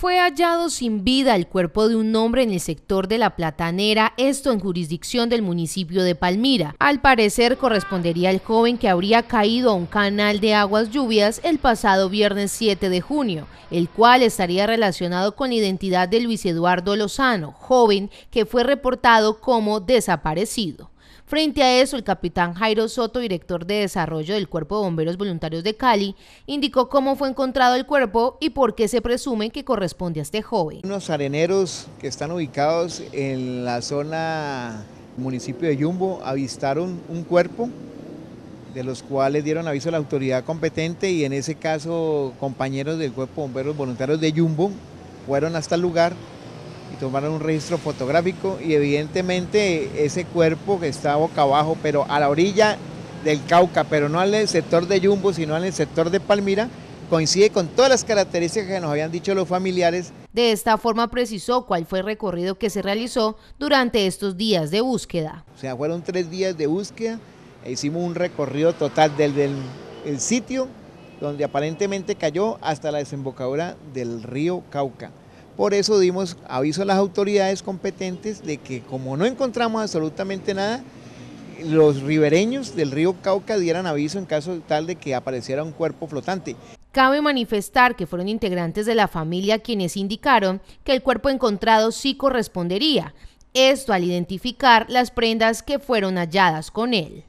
Fue hallado sin vida el cuerpo de un hombre en el sector de La Platanera, esto en jurisdicción del municipio de Palmira. Al parecer correspondería al joven que habría caído a un canal de aguas lluvias el pasado viernes 7 de junio, el cual estaría relacionado con la identidad de Luis Eduardo Lozano, joven que fue reportado como desaparecido. Frente a eso, el capitán Jairo Soto, director de desarrollo del Cuerpo de Bomberos Voluntarios de Cali, indicó cómo fue encontrado el cuerpo y por qué se presume que corresponde a este joven. Unos areneros que están ubicados en la zona municipio de Yumbo avistaron un cuerpo de los cuales dieron aviso a la autoridad competente y en ese caso compañeros del Cuerpo de Bomberos Voluntarios de Yumbo fueron hasta el lugar tomaron un registro fotográfico y evidentemente ese cuerpo que está boca abajo, pero a la orilla del Cauca, pero no al sector de Yumbo, sino al sector de Palmira, coincide con todas las características que nos habían dicho los familiares. De esta forma precisó cuál fue el recorrido que se realizó durante estos días de búsqueda. O sea, fueron tres días de búsqueda, e hicimos un recorrido total del el sitio donde aparentemente cayó hasta la desembocadura del río Cauca. Por eso dimos aviso a las autoridades competentes de que como no encontramos absolutamente nada, los ribereños del río Cauca dieran aviso en caso tal de que apareciera un cuerpo flotante. Cabe manifestar que fueron integrantes de la familia quienes indicaron que el cuerpo encontrado sí correspondería, esto al identificar las prendas que fueron halladas con él.